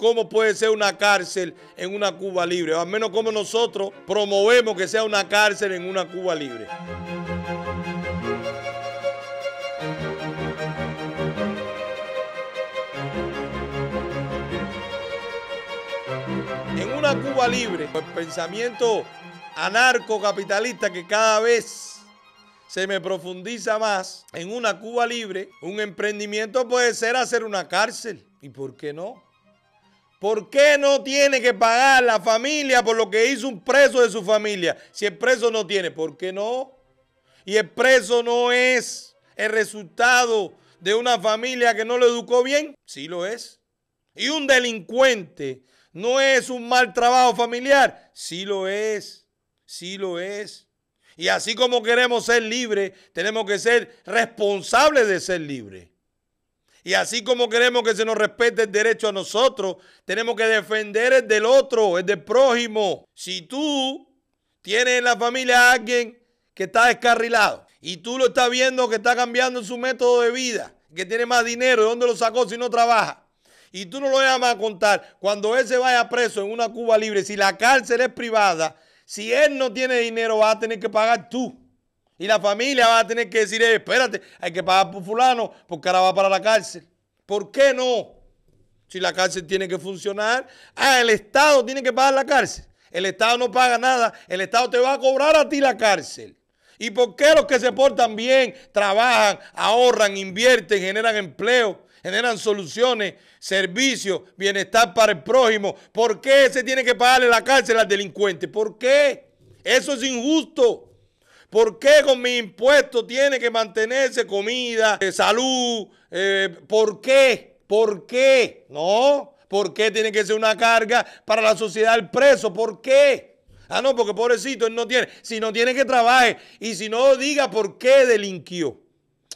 ¿Cómo puede ser una cárcel en una Cuba libre? O al menos como nosotros promovemos que sea una cárcel en una Cuba libre. En una Cuba libre, el pensamiento anarcocapitalista que cada vez se me profundiza más en una Cuba libre, un emprendimiento puede ser hacer una cárcel. ¿Y por qué no? ¿Por qué no tiene que pagar la familia por lo que hizo un preso de su familia? Si el preso no tiene, ¿por qué no? Y el preso no es el resultado de una familia que no lo educó bien. Sí lo es. Y un delincuente no es un mal trabajo familiar. Sí lo es. Sí lo es. Y así como queremos ser libres, tenemos que ser responsables de ser libres. Y así como queremos que se nos respete el derecho a nosotros, tenemos que defender el del otro, el del prójimo. Si tú tienes en la familia a alguien que está descarrilado y tú lo estás viendo que está cambiando su método de vida, que tiene más dinero, ¿de dónde lo sacó si no trabaja? Y tú no lo llamas a contar. Cuando él se vaya preso en una Cuba libre, si la cárcel es privada, si él no tiene dinero, vas a tener que pagar tú. Y la familia va a tener que decir, eh, espérate, hay que pagar por fulano porque ahora va para la cárcel. ¿Por qué no? Si la cárcel tiene que funcionar, ah, el Estado tiene que pagar la cárcel. El Estado no paga nada, el Estado te va a cobrar a ti la cárcel. ¿Y por qué los que se portan bien, trabajan, ahorran, invierten, generan empleo, generan soluciones, servicios, bienestar para el prójimo? ¿Por qué se tiene que pagarle la cárcel al delincuente? ¿Por qué? Eso es injusto. ¿Por qué con mi impuesto tiene que mantenerse comida, eh, salud? Eh, ¿Por qué? ¿Por qué? No. ¿Por qué tiene que ser una carga para la sociedad el preso? ¿Por qué? Ah, no, porque pobrecito, él no tiene. Si no tiene que trabaje y si no diga por qué delinquió.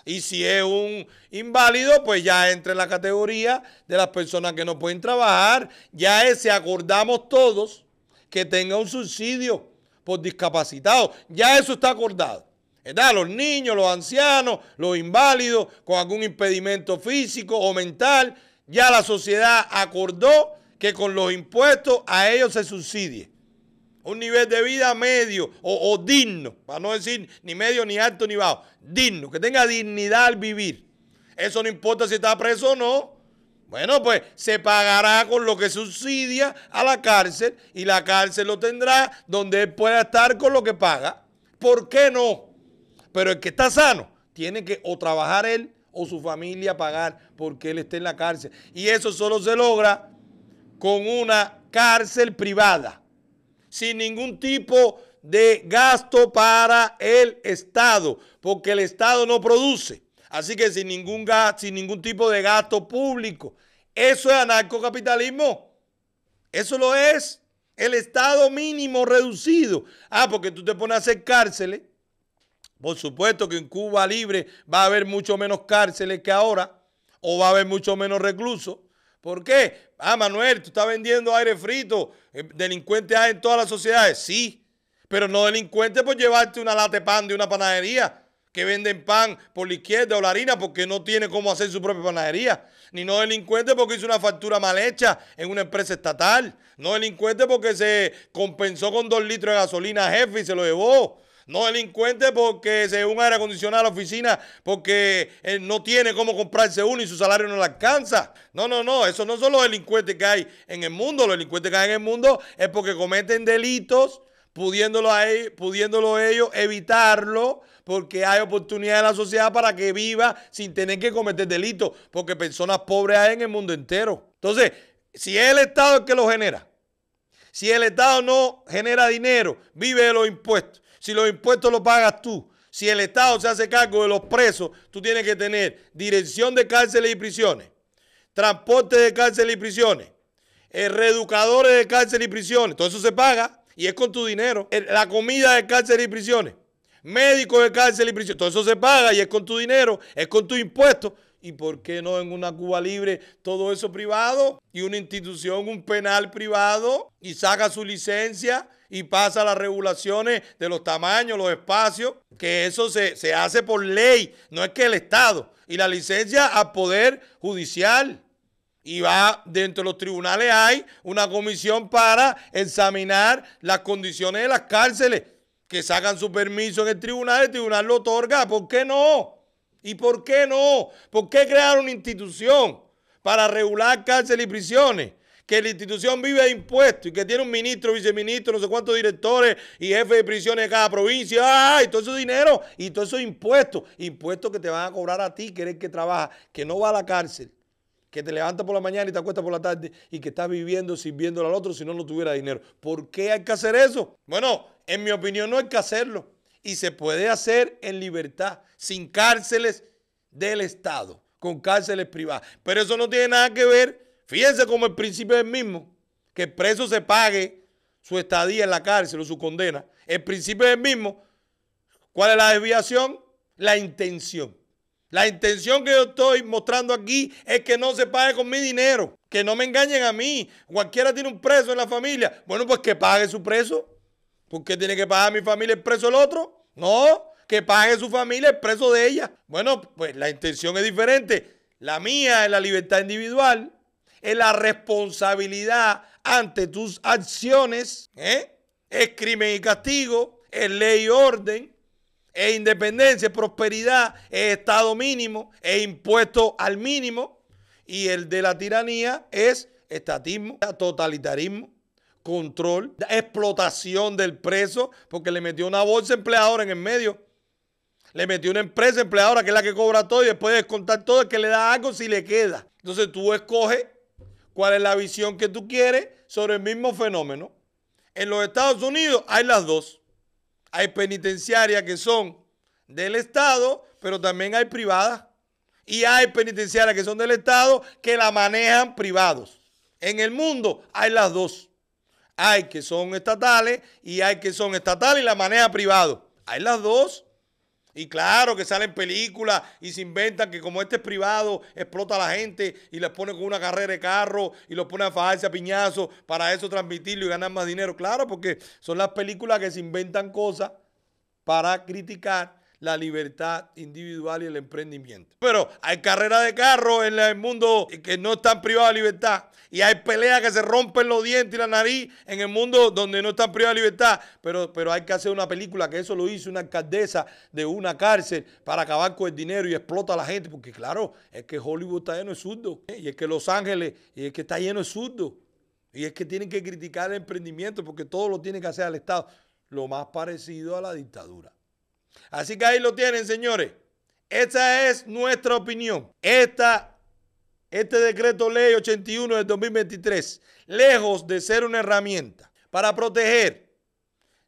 Y si es un inválido, pues ya entra en la categoría de las personas que no pueden trabajar. Ya ese eh, acordamos todos que tenga un subsidio por discapacitados. Ya eso está acordado. Los niños, los ancianos, los inválidos con algún impedimento físico o mental, ya la sociedad acordó que con los impuestos a ellos se subsidie. Un nivel de vida medio o, o digno, para no decir ni medio, ni alto, ni bajo, digno, que tenga dignidad al vivir. Eso no importa si está preso o no. Bueno, pues se pagará con lo que subsidia a la cárcel y la cárcel lo tendrá donde él pueda estar con lo que paga. ¿Por qué no? Pero el que está sano tiene que o trabajar él o su familia pagar porque él esté en la cárcel. Y eso solo se logra con una cárcel privada, sin ningún tipo de gasto para el Estado, porque el Estado no produce. Así que sin ningún gasto, sin ningún tipo de gasto público. Eso es anarcocapitalismo. Eso lo es. El Estado mínimo reducido. Ah, porque tú te pones a hacer cárceles. Por supuesto que en Cuba libre va a haber mucho menos cárceles que ahora. O va a haber mucho menos reclusos. ¿Por qué? Ah, Manuel, tú estás vendiendo aire frito. Eh, delincuentes hay en todas las sociedades. Sí, pero no delincuentes por llevarte una lata de pan de una panadería que venden pan por la izquierda o la harina porque no tiene cómo hacer su propia panadería, ni no delincuente porque hizo una factura mal hecha en una empresa estatal, no delincuente porque se compensó con dos litros de gasolina a jefe y se lo llevó. No delincuente porque se un aire acondicionado a la oficina porque eh, no tiene cómo comprarse uno y su salario no le alcanza. No, no, no, eso no son los delincuentes que hay en el mundo. Los delincuentes que hay en el mundo es porque cometen delitos pudiéndolo, ahí, e, pudiéndolo ellos evitarlo, porque hay oportunidad en la sociedad para que viva sin tener que cometer delitos, porque personas pobres hay en el mundo entero. Entonces, si es el Estado el que lo genera, si el Estado no genera dinero, vive de los impuestos. Si los impuestos los pagas tú, si el Estado se hace cargo de los presos, tú tienes que tener dirección de cárceles y prisiones, transporte de cárceles y prisiones, eh, reeducadores de cárceles y prisiones. Todo eso se paga y es con tu dinero. La comida de cárcel y prisiones, médicos de cárcel y prisiones, todo eso se paga y es con tu dinero, es con tu impuesto. ¿Y por qué no en una Cuba libre todo eso privado? Y una institución, un penal privado, y saca su licencia y pasa las regulaciones de los tamaños, los espacios, que eso se, se hace por ley, no es que el Estado. Y la licencia a poder judicial. Y va, dentro de los tribunales hay una comisión para examinar las condiciones de las cárceles, que sacan su permiso en el tribunal, el tribunal lo otorga. ¿Por qué no? ¿Y por qué no? ¿Por qué crear una institución para regular cárceles y prisiones? que la institución vive de impuestos y que tiene un ministro, viceministro, no sé cuántos directores y jefes de prisiones de cada provincia, ¡Ah! y todo ese dinero y todo esos impuestos, impuestos que te van a cobrar a ti, que eres que trabaja, que no va a la cárcel, que te levanta por la mañana y te acuestas por la tarde y que estás viviendo sirviéndole al otro si no, no tuviera dinero. ¿Por qué hay que hacer eso? Bueno, en mi opinión no hay que hacerlo. Y se puede hacer en libertad, sin cárceles del Estado, con cárceles privadas. Pero eso no tiene nada que ver, fíjense como el principio es el mismo, que el preso se pague su estadía en la cárcel o su condena. El principio es el mismo. ¿Cuál es la desviación? La intención. La intención que yo estoy mostrando aquí es que no se pague con mi dinero, que no me engañen a mí. Cualquiera tiene un preso en la familia. Bueno, pues que pague su preso. ¿Por qué tiene que pagar mi familia el preso del otro? No, que pague su familia el preso de ella. Bueno, pues la intención es diferente. La mía es la libertad individual, es la responsabilidad ante tus acciones, ¿eh? es crimen y castigo, es ley y orden, es independencia, es prosperidad, es estado mínimo, es impuesto al mínimo. Y el de la tiranía es estatismo, totalitarismo, control, explotación del preso, porque le metió una bolsa empleadora en el medio. Le metió una empresa empleadora que es la que cobra todo y después de descontar todo, que le da algo si le queda. Entonces tú escoges cuál es la visión que tú quieres sobre el mismo fenómeno. En los Estados Unidos hay las dos. Hay penitenciarias que son del Estado, pero también hay privadas. Y hay penitenciarias que son del Estado que la manejan privados. En el mundo hay las dos. Hay que son estatales y hay que son estatales y la maneja privado. Hay las dos. Y claro que salen películas y se inventan que como este es privado, explota a la gente y les pone con una carrera de carro y los pone a fajarse a piñazos para eso transmitirlo y ganar más dinero. Claro, porque son las películas que se inventan cosas para criticar la libertad individual y el emprendimiento. Pero hay carreras de carro en el mundo que no están privadas de libertad. Y hay peleas que se rompen los dientes y la nariz en el mundo donde no están privadas de libertad. Pero, pero hay que hacer una película que eso lo hizo una alcaldesa de una cárcel para acabar con el dinero y explota a la gente. Porque claro, es que Hollywood está lleno de surdo. Y es que Los Ángeles, es que está lleno de zurdos. Y es que tienen que criticar el emprendimiento porque todo lo tiene que hacer el Estado. Lo más parecido a la dictadura. Así que ahí lo tienen, señores. Esta es nuestra opinión. Esta, este decreto ley 81 del 2023, lejos de ser una herramienta para proteger,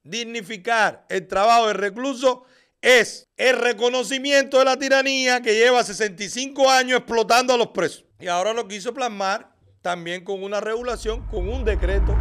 dignificar el trabajo del recluso, es el reconocimiento de la tiranía que lleva 65 años explotando a los presos. Y ahora lo quiso plasmar también con una regulación, con un decreto